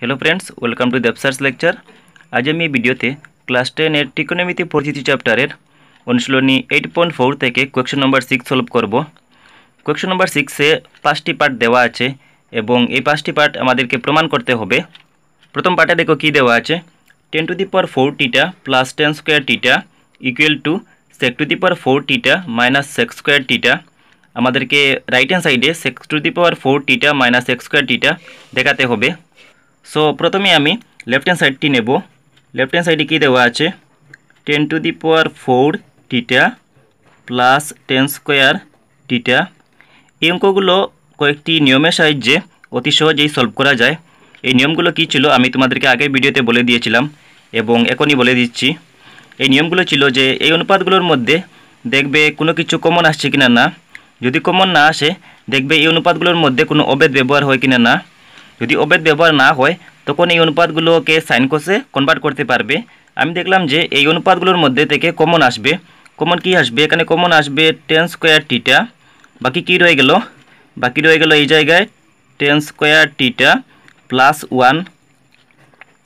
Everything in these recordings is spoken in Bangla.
হ্যালো ফ্রেন্ডস ওয়েলকাম টু দেবসার্স লেকচার আজ আমি এই ভিডিওতে ক্লাস টেনের টিকোনমিতি পরিচিতি চ্যাপ্টারের অনুশীলনী এইট পয়েন্ট ফোর থেকে কোয়েকশন নম্বর সিক্স সলভ করব কোয়েকশন নম্বর সিক্সে পাঁচটি পার্ট দেওয়া আছে এবং এই পাঁচটি পার্ট আমাদেরকে প্রমাণ করতে হবে প্রথম পার্টে দেখো কী দেওয়া আছে tan to the power four theta plus tan square theta equal to sec to the power four theta minus sec square theta আমাদেরকে রাইট হ্যান্ড সাইডে sec to the power four theta minus x square theta দেখাতে হবে সো প্রথমে আমি লেফট হ্যান্ড সাইডটি নেব লেফট হ্যান্ড সাইডে কী দেওয়া আছে tan to the power four theta plus tan square theta এই অঙ্কগুলো কয়েকটি নিয়মের সাহায্যে অতি সহজেই সলভ করা যায় এই নিয়মগুলো কী ছিল আমি তোমাদেরকে আগের ভিডিওতে বলে দিয়েছিলাম এবং এখনই বলে দিচ্ছি এই নিয়মগুলো ছিল যে এই অনুপাতগুলোর মধ্যে দেখবে কোনো কিছু কমন আসছে কিনা না যদি কমন না আসে দেখবে এই অনুপাতগুলোর মধ্যে কোনো অভেদ ব্যবহার হয় কিনা না যদি অবেদ ব্যবহার না হয় তখন এই অনুপাতগুলোকে সাইন কোষে কনভার্ট করতে পারবে আমি দেখলাম যে এই অনুপাতগুলোর মধ্যে থেকে কমন আসবে কমন কি আসবে এখানে কমন আসবে টেন স্কোয়ার টিটা বাকি কি রয়ে গেল বাকি রয়ে গেল এই জায়গায় tan square theta plus one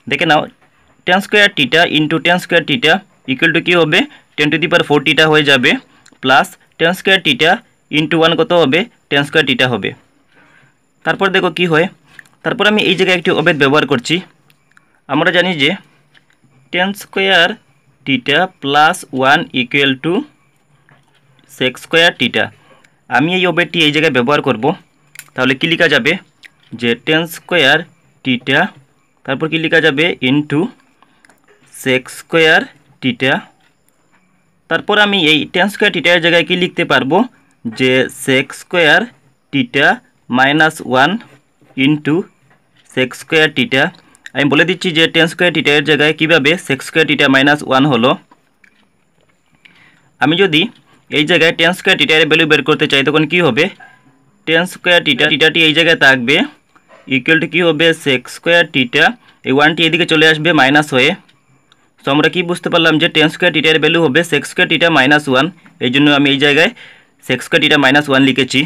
দেখে নাও tan square theta into tan square theta equal to কী হবে tan to the power four theta হয়ে যাবে plus tan square theta into one কত হবে টেন স্কোয়ার টিটা হবে তারপর দেখো কি হয় তারপর আমি এই জায়গায় একটি অবেদ ব্যবহার করছি আমরা জানি যে tan square theta plus one equal to sec square theta আমি এই অবেদটি এই জায়গায় ব্যবহার করব তাহলে কী লেখা যাবে যে টেন স্কোয়ার টিটা তারপর কী লেখা যাবে ইনটু সেক্স স্কোয়ার টিটা তারপর আমি এই টেন স্কোয়ার টিটার জায়গায় কি লিখতে পারবো যে sec square theta minus one into sec square theta আমি বলে দিচ্ছি যে টেন স্কোয়ার টিটা এর জায়গায় কীভাবে sec square theta minus one হলো আমি যদি এই জায়গায় টেন স্কোয়ার টিটার ভ্যালু বের করতে চাই তখন কী হবে টেন স্কোয়ার টিটা টিটাটি এই জায়গায় থাকবে ইকুয়াল টু কী হবে সেক্স স্কোয়ার টিটা এই ওয়ানটি এদিকে চলে আসবে মাইনাস হয়ে সো আমরা কী বুঝতে পারলাম যে টেন স্কোয়ার টিটার ভ্যালু হবে sec square theta minus one এই জন্য আমি এই জায়গায় sec square theta minus one লিখেছি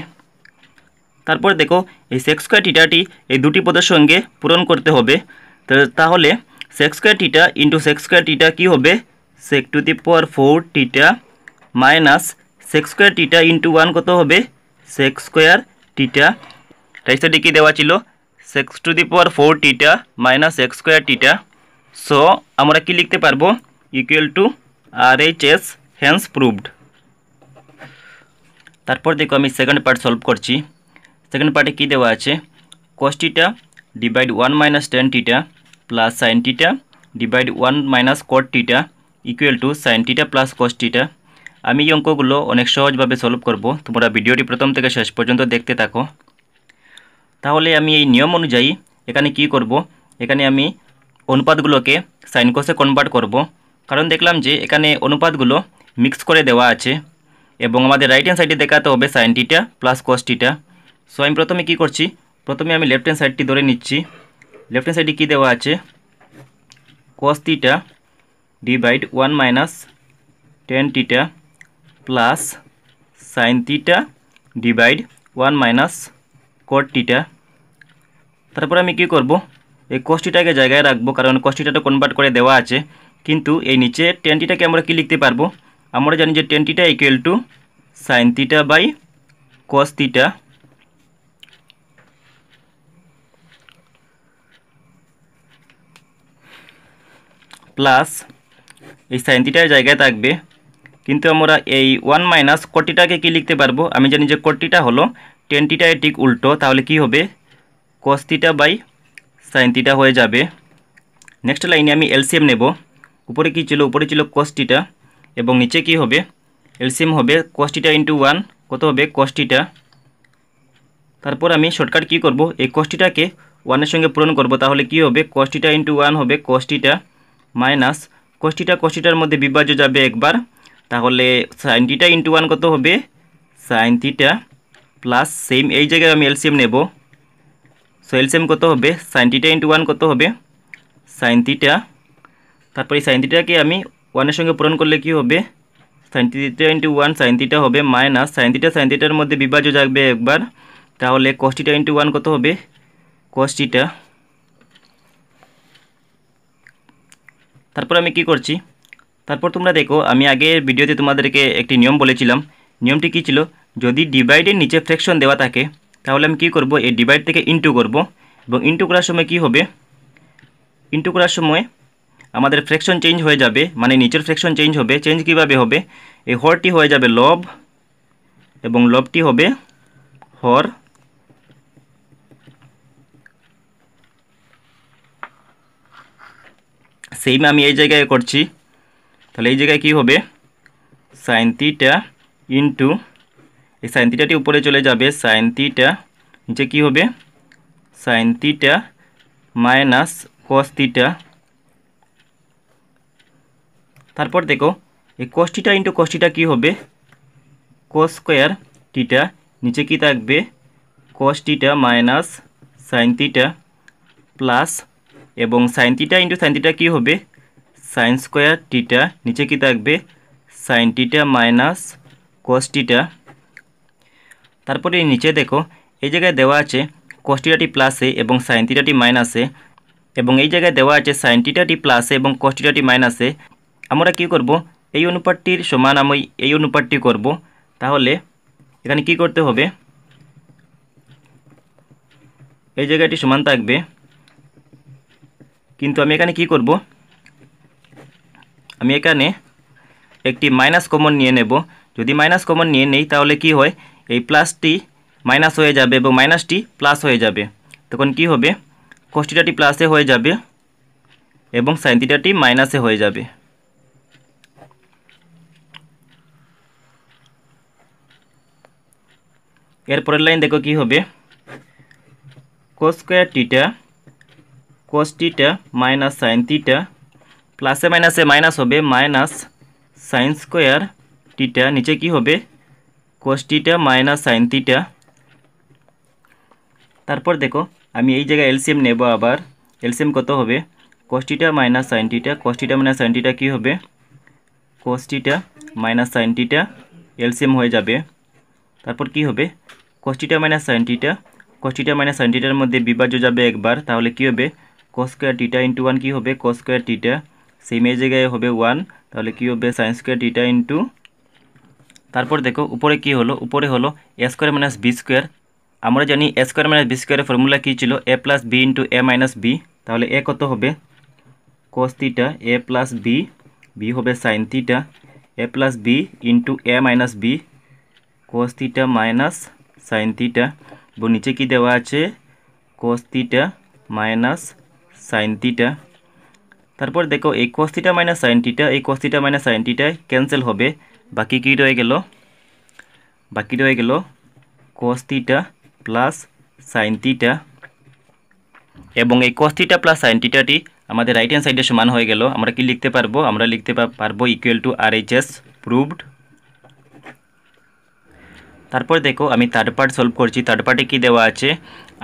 তারপরে দেখো এই সেক্স স্কোয়ার টিটাটি এই দুটি পদের সঙ্গে পূরণ করতে হবে তাহলে sec square theta into sec square theta কী হবে sec to the power four theta minus sec square theta into one কত হবে সেক্স স্কোয়ার টিটা সাইডে কী দেওয়া ছিল sec to the power four theta minus x square theta so আমরা কি লিখতে পারবো equal to R H S hence proved তারপর দেখো আমি সেকেন্ড পার্ট সলভ করছি সেকেন্ড পার্টে কী দেওয়া আছে cos theta divide one minus tan theta plus sine theta divide one minus cot theta equal to sine theta plus cos theta আমি এই অঙ্কগুলো অনেক সহজভাবে সলভ করব তোমরা ভিডিওটি প্রথম থেকে শেষ পর্যন্ত দেখতে থাকো তাহলে আমি এই নিয়ম অনুযায়ী এখানে কি করব এখানে আমি অনুপাতগুলোকে সাইন কোষে কনভার্ট করব কারণ দেখলাম যে এখানে অনুপাতগুলো মিক্স করে দেওয়া আছে এবং আমাদের রাইট হ্যান্ড সাইডে দেখাতে হবে সাইন টিটা প্লাস কস্টিটা সো আমি প্রথমে কি করছি প্রথমে আমি লেফট হ্যান্ড সাইডটি ধরে নিচ্ছি লেফট হ্যান্ড সাইডে কী দেওয়া আছে cos theta divide one minus tan theta plus sine divide one minus cot theta তারপর আমি কি করব এই কষ্টিটাকে জায়গায় রাখবো কারণ কষ্টিটা কনভার্ট করে দেওয়া আছে কিন্তু এই নিচে টেনটিটাকে আমরা কি লিখতে পারবো আমরা জানি যে tan theta equal to sine by cos theta plus এই সাইন জায়গায় থাকবে কিন্তু আমরা এই ওয়ান মাইনাস কোটিটাকে কী লিখতে পারবো আমি জানি যে কোটিটা হলো টেনটিটা থিটা ঠিক উল্টো তাহলে কি হবে কস্তিটা বাই সাইন হয়ে যাবে নেক্সট লাইনে আমি এলসিএম নেব উপরে কি ছিল উপরে ছিল কস্টিটা এবং নিচে কি হবে এলসিএম হবে কস্টিটা ইন্টু ওয়ান কত হবে কস্টিটা তারপর আমি শর্টকাট কি করব এই কস্টিটাকে ওয়ানের সঙ্গে পূরণ করব তাহলে কি হবে কস্টিটা ইন্টু ওয়ান হবে কস্টিটা মাইনাস কষ্টিটা কষ্টিটার মধ্যে বিভাজ্য যাবে একবার তাহলে সাইন থিটা ইন্টু ওয়ান কত হবে সাইন থিটা প্লাস সেম এই জায়গায় আমি এলসিএম নেব সো এলসিএম কত হবে সাইন থিটা ইন্টু ওয়ান কত হবে সাইন থিটা তারপরে এই সাইন থিটাকে আমি ওয়ানের সঙ্গে পূরণ করলে কি হবে sine theta into one sine theta হবে মাইনাস সাইন থিটা সাইন থিটার মধ্যে বিভাজ্য যাবে একবার তাহলে কষ্টিটা ইন্টু ওয়ান কত হবে কষ্টিটা তারপর আমি কি করছি তারপর তোমরা দেখো আমি আগের ভিডিওতে তোমাদেরকে একটি নিয়ম বলেছিলাম নিয়মটি কি ছিল যদি ডিভাইডের নিচে ফ্র্যাকশন দেওয়া থাকে তাহলে আমি কি করব এই ডিভাইড থেকে ইনটু করব এবং ইনটু করার সময় কি হবে ইনটু করার সময় আমাদের ফ্র্যাকশন চেঞ্জ হয়ে যাবে মানে নিচের ফ্র্যাকশন চেঞ্জ হবে চেঞ্জ কিভাবে হবে এই হরটি হয়ে যাবে লব এবং লবটি হবে হর সেম আমি এই জায়গায় করছি তাহলে এই জায়গায় কি হবে সাইন থিটা ইন্টু এই সাইন থিটাটি উপরে চলে যাবে সাইন থিটা নিচে কী হবে সাইন থিটা মাইনাস কস তারপর দেখো এই কস্টিটা ইন্টু কস্টিটা কী হবে কস স্কোয়ার টিটা নিচে কি থাকবে cos theta minus sine theta plus এবং sine theta into sine theta কী হবে সাইন স্কোয়ার টিটা নিচে কী থাকবে সাইন টিটা মাইনাস কস টিটা তারপরে নিচে দেখো এই জায়গায় দেওয়া আছে কস টিটাটি প্লাসে এবং সাইন টিটাটি মাইনাসে এবং এই জায়গায় দেওয়া আছে সাইন টিটাটি প্লাসে এবং কস টিটাটি মাইনাসে আমরা কি করব এই অনুপাতটির সমান আমি এই অনুপাতটি করব তাহলে এখানে কি করতে হবে এই জায়গাটি সমান থাকবে কিন্তু আমি এখানে কি করব আমি এখানে একটি মাইনাস কমন নিয়ে নেব যদি মাইনাস কমন নিয়ে নেই তাহলে কি হয় এই প্লাসটি মাইনাস হয়ে যাবে এবং মাইনাসটি প্লাস হয়ে যাবে তখন কি হবে কষ্টিটাটি প্লাসে হয়ে যাবে এবং সাইনথিটাটি মাইনাসে হয়ে যাবে এরপরের লাইন দেখো কি হবে cos square theta cos theta - sin theta plus A minus A minus হবে - sin² थीटा নিচে কি হবে cos थीटा - sin थीटा তারপর দেখো আমি এই জায়গা এলসিএম নেব আবার এলসিএম কত হবে cos theta - sin theta cos theta - sin theta কি হবে cos theta - sin theta LCM হয়ে যাবে তারপর কি হবে cos theta - sin theta cos theta - sin theta এর মধ্যে বিভাজ্য যাবে একবার তাহলে কি হবে স্কোয়ার টিটা ইন্টু ওয়ান কী হবে কো স্কোয়ার টিটা সেম এই জায়গায় হবে ওয়ান তাহলে কী হবে সাইন স্কোয়ার টিটা ইন্টু তারপর দেখো উপরে কি হলো উপরে হলো A square minus B square আমরা জানি এ স্কোয়ার মাইনাস বি স্কোয়ারের ফর্মুলা কী ছিল A plus B into A minus B তাহলে এ কত হবে cos theta A plus B B হবে sine theta A plus B into A minus B cos theta minus sine theta এবং নিচে কি দেওয়া আছে cos theta minus sine theta তারপর দেখো এই কস্তিটা মাইনাস সাইন থিটা এই cos theta minus sine theta cancel হবে বাকি কী রয়ে গেল বাকি রয়ে গেল কস্তিটা প্লাস সাইন থিটা এবং এই কস্তিটা প্লাস সাইন থিটাটি আমাদের রাইট হ্যান্ড সাইডে সমান হয়ে গেল আমরা কি লিখতে পারবো আমরা লিখতে পারবো equal to R H S proved তারপর দেখো আমি থার্ড পার্ট সলভ করছি থার্ড পার্টে কী দেওয়া আছে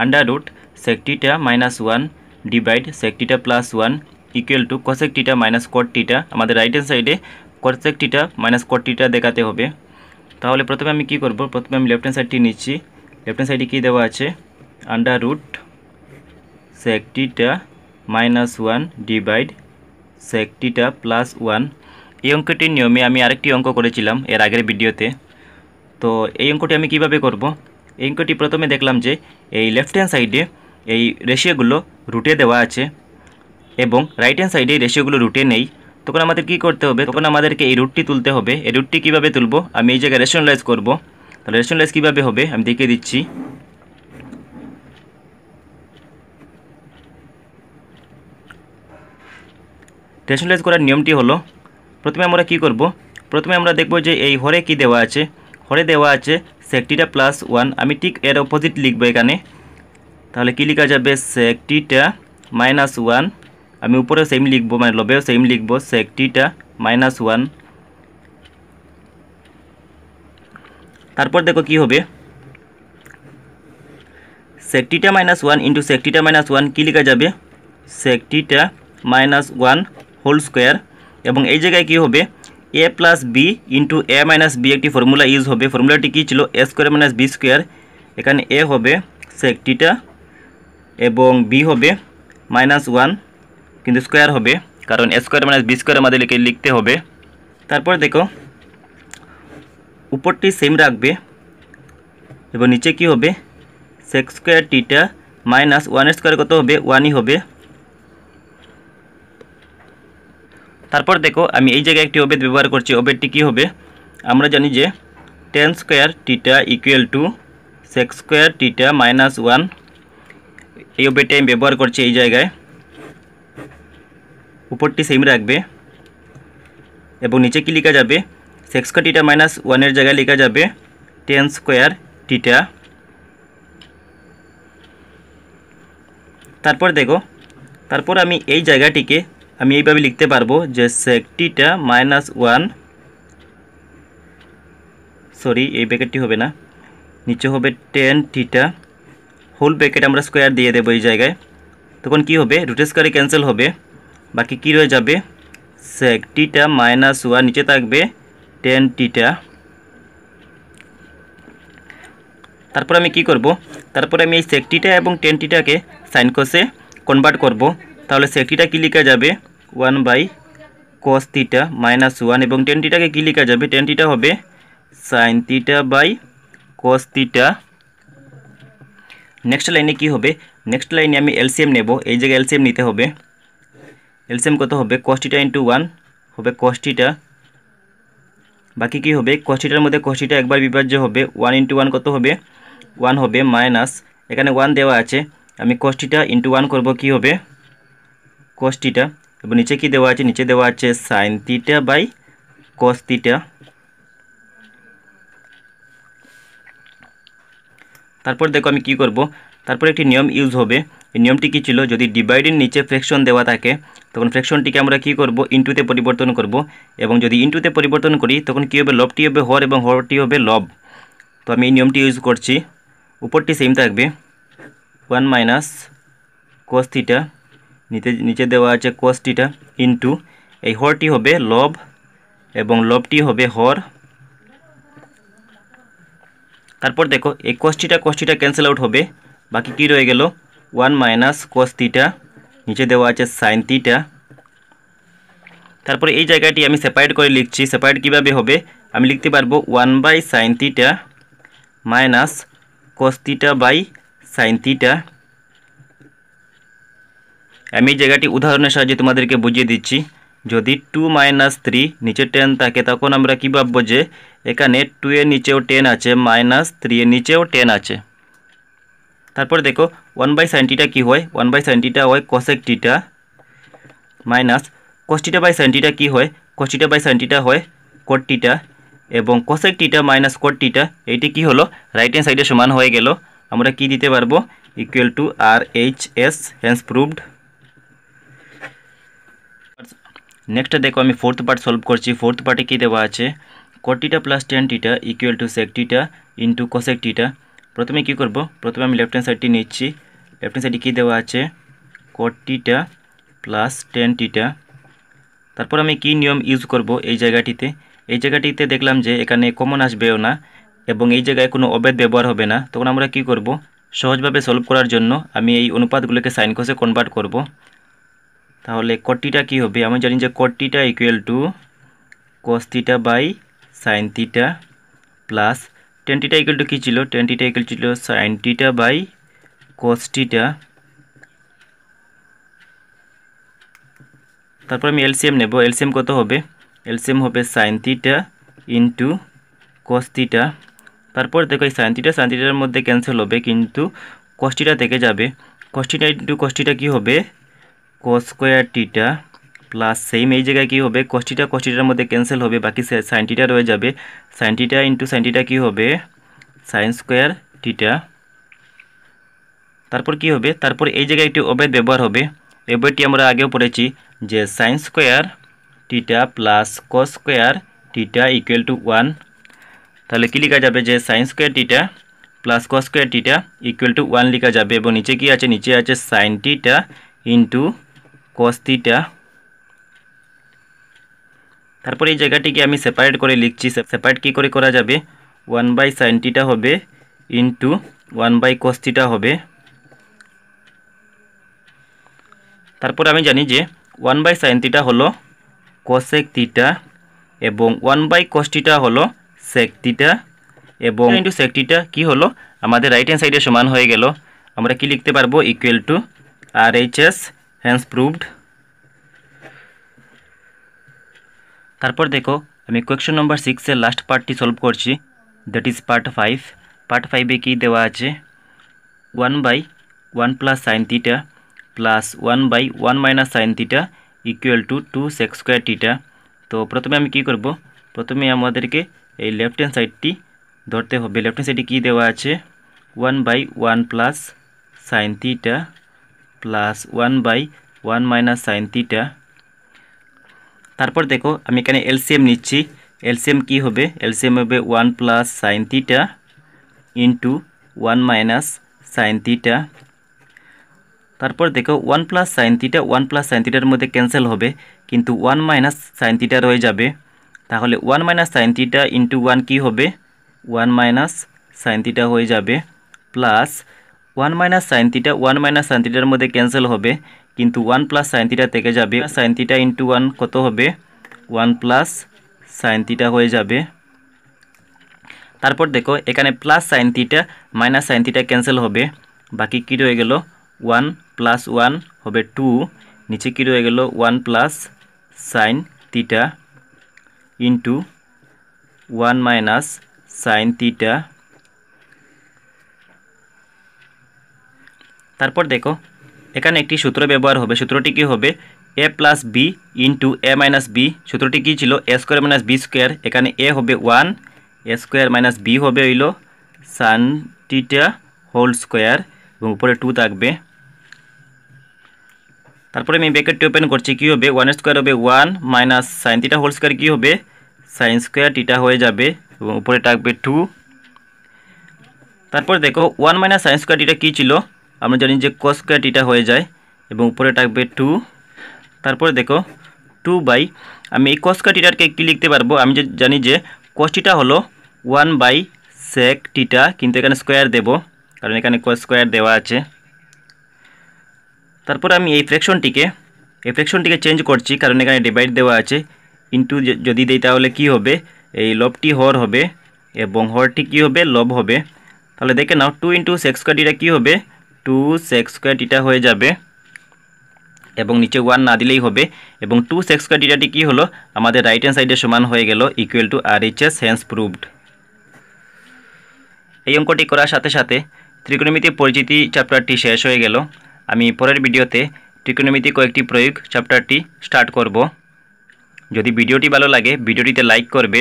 under root sec theta minus one divide sec theta plus one equal to cosec theta minus cot theta আমাদের রাইট হ্যান্ড সাইডে cosec theta minus cot theta দেখাতে হবে তাহলে প্রথমে আমি কি করব প্রথমে আমি লেফট হ্যান্ড সাইডটি নিচ্ছি লেফট হ্যান্ড সাইডে কী দেওয়া আছে আন্ডার রুট সেক টিটা minus one divide sec theta plus one এই অঙ্কটির নিয়মে আমি আরেকটি অঙ্ক করেছিলাম এর আগের ভিডিওতে তো এই অঙ্কটি আমি কিভাবে করব এই অঙ্কটি প্রথমে দেখলাম যে এই লেফট হ্যান্ড সাইডে এই রেশিওগুলো রুটে দেওয়া আছে এবং রাইট হ্যান্ড সাইডে এই রেশিওগুলো রুটে নেই তখন আমাদের কি করতে হবে তখন আমাদেরকে এই রুটটি তুলতে হবে এই রুটটি কীভাবে তুলব আমি এই জায়গায় রেশনালাইজ করবো তাহলে রেশনালাইজ কীভাবে হবে আমি দেখিয়ে দিচ্ছি রেশনালাইজ করার নিয়মটি হলো প্রথমে আমরা কি করব প্রথমে আমরা দেখব যে এই হরে কি দেওয়া আছে হরে দেওয়া আছে সেকটিটা প্লাস ওয়ান আমি ঠিক এর অপোজিট লিখবো এখানে তাহলে কী লেখা যাবে সেক টিটা মাইনাস ওয়ান আমি উপরেও সেম লিখবো মানে লবেও সেম লিখবো সেক টিটা মাইনাস ওয়ান তারপর দেখো কি হবে সেক টিটা মাইনাস ওয়ান ইন্টু সেক টিটা মাইনাস ওয়ান কী লেখা যাবে সেক টিটা মাইনাস ওয়ান হোল স্কোয়ার এবং এই জায়গায় কী হবে A plus B into A minus B একটি ফর্মুলা ইউজ হবে ফর্মুলাটি কী ছিল A square minus B square এখানে এ হবে সেক টিটা এবং বি হবে মাইনাস ওয়ান কিন্তু স্কোয়ার হবে কারণ A square minus B square আমাদেরকে লিখতে হবে তারপর দেখো উপরটি সেম রাখবে এবং নিচে কি হবে সেক্স স্কোয়ার টিটা মাইনাস ওয়ানের স্কোয়ার কত হবে ওয়ানই হবে তারপর দেখো আমি এই জায়গায় একটি ওবেদ ব্যবহার করছি ওবেদটি কি হবে আমরা জানি যে tan square theta equal to sec square theta minus one এই ওবেটে আমি ব্যবহার করছি এই জায়গায় উপরটি সেম রাখবে এবং নিচে কি লেখা যাবে সেক্স কা টিটা মাইনাস ওয়ানের জায়গায় লেখা যাবে টেন স্কোয়ার টিটা তারপর দেখো তারপর আমি এই জায়গাটিকে আমি এইভাবে লিখতে পারবো যে সেক টিটা মাইনাস ওয়ান সরি এই ব্যাকেটটি হবে না নিচে হবে টেন টিটা হোল ব্র্যাকেট আমরা স্কোয়ার দিয়ে দেবো এই জায়গায় তখন কি হবে রুটের স্কোয়ারে ক্যান্সেল হবে বাকি কি রয়ে যাবে সেক টিটা মাইনাস ওয়ান নিচে থাকবে টেন টিটা তারপর আমি কি করব তারপর আমি এই সেকটিটা এবং টেন টিটাকে সাইন কোসে কনভার্ট করব তাহলে সেকটিটা কী লেখা যাবে one by cos theta minus one এবং টেন টিটাকে কী লেখা যাবে টেন টিটা হবে সাইন থিটা বাই কস টিটা নেক্সট লাইনে কি হবে নেক্সট লাইনে আমি এলসিএম নেব এই জায়গায় এলসিএম নিতে হবে এলসিএম কত হবে কস্টিটা ইন্টু ওয়ান হবে কস্টিটা বাকি কি হবে কস্টিটার মধ্যে কস্টিটা একবার বিভাজ্য হবে ওয়ান ইন্টু ওয়ান কত হবে ওয়ান হবে মাইনাস এখানে ওয়ান দেওয়া আছে আমি কস্টিটা ইন্টু ওয়ান করবো কী হবে কস্টিটা এবং নিচে কি দেওয়া আছে নিচে দেওয়া আছে সাইন বাই কস্তিটা তারপর দেখো আমি কি করব তারপর একটি নিয়ম ইউজ হবে এই নিয়মটি কী ছিল যদি ডিভাইডের নিচে ফ্র্যাকশন দেওয়া থাকে তখন ফ্র্যাকশনটিকে আমরা কি করব ইনটুতে পরিবর্তন করব এবং যদি ইনটুতে পরিবর্তন করি তখন কী হবে লবটি হবে হর এবং হরটি হবে লব তো আমি এই নিয়মটি ইউজ করছি উপরটি সেম থাকবে ওয়ান মাইনাস কোস থিটা নিচে নিচে দেওয়া আছে কোস থিটা ইনটু এই হরটি হবে লব এবং লবটি হবে হর তারপর দেখো এই কষ্টিটা কষ্টিটা ক্যান্সেল আউট হবে বাকি কি রয়ে গেল ওয়ান মাইনাস কস্তিটা নিচে দেওয়া আছে সাইন তিটা তারপরে এই জায়গাটি আমি সেপারেট করে লিখছি সেপারেট কিভাবে হবে আমি লিখতে পারবো one by sine theta minus cos theta by sine theta আমি এই জায়গাটি উদাহরণের সাহায্যে তোমাদেরকে বুঝিয়ে দিচ্ছি যদি টু মাইনাস থ্রি নিচে টেন থাকে তখন আমরা কি ভাববো যে এখানে টু এর নিচেও টেন আছে মাইনাস থ্রি এর নিচেও টেন আছে তারপর দেখো ওয়ান বাই সাইনটিটা কী হয় ওয়ান বাই সাইনটিটা হয় কসেক টিটা মাইনাস কষ্টিটা বাই সাইনটিটা কী হয় কষ্টিটা বাই সাইনটিটা হয় কটটিটা এবং কসেক টিটা মাইনাস টিটা এইটি কি হলো রাইট হ্যান্ড সাইডে সমান হয়ে গেল আমরা কি দিতে পারবো equal to R H S hence proved next দেখো আমি ফোর্থ পার্ট সলভ করছি ফোর্থ পার্টে কী দেওয়া আছে cot theta plus tan theta equal to sec theta into cosec প্রথমে কী করব প্রথমে আমি লেফট হ্যান্ড সাইডটি নিচ্ছি লেফট হ্যান্ড সাইডে কী দেওয়া আছে কটিটা প্লাস টেন টিটা তারপর আমি কি নিয়ম ইউজ করব এই জায়গাটিতে এই জায়গাটিতে দেখলাম যে এখানে কমন আসবেও না এবং এই জায়গায় কোনো অবেদ ব্যবহার হবে না তখন আমরা কি করব সহজভাবে সলভ করার জন্য আমি এই অনুপাতগুলোকে সাইন কষে কনভার্ট করব তাহলে কটিটা কি হবে আমি জানি যে cot theta equal to cos theta by sine theta plus tan theta equal to কী ছিল টেনটিটা ইকুয়াল ছিল সাইন বাই কস্তিটা তারপর আমি এলসিএম নেব এলসিএম কত হবে এলসিএম হবে সাইন থিটা ইন্টু কস্তিটা তারপর দেখো এই সাইন থিটা সাইন মধ্যে ক্যান্সেল হবে কিন্তু কস্টিটা থেকে যাবে কষ্টিটা ইন্টু কষ্টিটা কী হবে cos square theta plus same এই জায়গায় কী হবে কষ্টিটা কষ্টিটার মধ্যে ক্যান্সেল হবে বাকি সাইনটিটা রয়ে যাবে সাইনটিটা ইন্টু সাইনটিটা কী হবে সাইন স্কোয়ার টিটা তারপর কি হবে তারপর এই জায়গায় একটি অবৈধ ব্যবহার হবে এই বইটি আমরা আগেও পড়েছি যে sine square theta plus cos square theta equal to one তাহলে কী লেখা যাবে যে sine square theta plus cos square theta equal to one লেখা যাবে এবং নিচে কি আছে নিচে আছে sign theta into cos theta তারপরে এই জায়গাটিকে আমি সেপারেট করে লিখছি সেপারেট কি করে করা যাবে ওয়ান বাই সাইনটিটা হবে into one by cos theta হবে তারপর আমি জানি যে ওয়ান বাই সাইন থিটা হলো কোসেক থিটা এবং ওয়ান বাই কস্টিটা হলো সেক থিটা এবং ইন্টু সেক থিটা কী হলো আমাদের রাইট হ্যান্ড সাইডে সমান হয়ে গেল আমরা কি লিখতে পারবো equal to R H S hence proved তারপর দেখো আমি কোয়েশ্চন নম্বর সিক্সের লাস্ট পার্টটি সলভ করছি that is part five part ফাইভে কী দেওয়া আছে one by one plus sine theta plus one by one minus sine theta equal to two sec square theta তো প্রথমে আমি কি করব প্রথমে আমাদেরকে এই লেফট হ্যান্ড সাইডটি ধরতে হবে লেফট হ্যান্ড সাইডে কী দেওয়া আছে one by one plus sine theta plus one by one minus sine theta তারপর দেখো আমি এখানে এলসিএম নিচ্ছি এলসিএম কি হবে এলসিএম হবে one plus sine theta into one minus sine theta তারপর দেখো one plus sine theta one plus sine থিটার মধ্যে ক্যান্সেল হবে কিন্তু ওয়ান মাইনাস সাইন থিটা রয়ে যাবে তাহলে one minus sine theta into one কী হবে ওয়ান মাইনাস সাইন থিটা হয়ে যাবে plus one minus sine theta one minus sine থিটার মধ্যে ক্যান্সেল হবে কিন্তু ওয়ান প্লাস সাইন থিটা থেকে যাবে সাইন থিটা ইন্টু ওয়ান কত হবে ওয়ান প্লাস সাইন থিটা হয়ে যাবে তারপর দেখো এখানে plus sine theta minus sine theta cancel হবে বাকি কী রয়ে গেল ওয়ান প্লাস ওয়ান হবে টু নিচে কী রয়ে গেল one plus sine theta into one minus sine theta তারপর দেখো এখানে একটি সূত্র ব্যবহার হবে সূত্রটি কী হবে A plus B into A minus B সূত্রটি কী ছিল A square minus B square এখানে এ হবে one A square minus B হবে হইল সান টিটা হোল স্কোয়ার এবং উপরে টু থাকবে তারপরে আমি ব্যাকেটটি ওপেন করছি কী হবে ওয়ান স্কোয়ার হবে one minus sine theta whole square কী হবে সাইন স্কোয়ার টিটা হয়ে যাবে এবং উপরে থাকবে টু তারপর দেখো one minus sign square theta কী ছিল আমরা জানি যে কস স্কোয়ার টিটা হয়ে যায় এবং উপরে থাকবে টু তারপরে দেখো টু বাই আমি এই কস স্কোয়ার টিটারকে কী লিখতে পারবো আমি যে জানি যে কস টিটা হলো ওয়ান বাই সেক টিটা কিন্তু এখানে স্কোয়ার দেব কারণ এখানে কস স্কোয়ার দেওয়া আছে তারপর আমি এই ফ্র্যাকশনটিকে এই ফ্র্যাকশনটিকে চেঞ্জ করছি কারণ এখানে ডিভাইড দেওয়া আছে ইন্টু যদি দেই তাহলে কি হবে এই লবটি হর হবে এবং হরটি কি হবে লব হবে তাহলে দেখে নাও টু ইন্টু সেক্স স্কোয়ারটিটা কী হবে টু সেক্স স্কোয়ার টিটা হয়ে যাবে এবং নিচে ওয়ান না দিলেই হবে এবং টু সেক্স স্কোয়ার টিটাটি কী হলো আমাদের রাইট হ্যান্ড সাইডে সমান হয়ে গেল equal to R H S hence proved এই অঙ্কটি করার সাথে সাথে ত্রিকোণমিতি পরিচিতি চ্যাপ্টারটি শেষ হয়ে গেল আমি পরের ভিডিওতে ত্রিকোণমিতি কয়েকটি প্রয়োগ চ্যাপ্টারটি স্টার্ট করব যদি ভিডিওটি ভালো লাগে ভিডিওটিতে লাইক করবে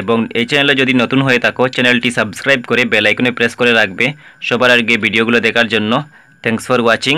এবং এই চ্যানেলে যদি নতুন হয়ে থাকো চ্যানেলটি সাবস্ক্রাইব করে বেলাইকনে প্রেস করে রাখবে সবার আগে ভিডিওগুলো দেখার জন্য থ্যাংকস ফর ওয়াচিং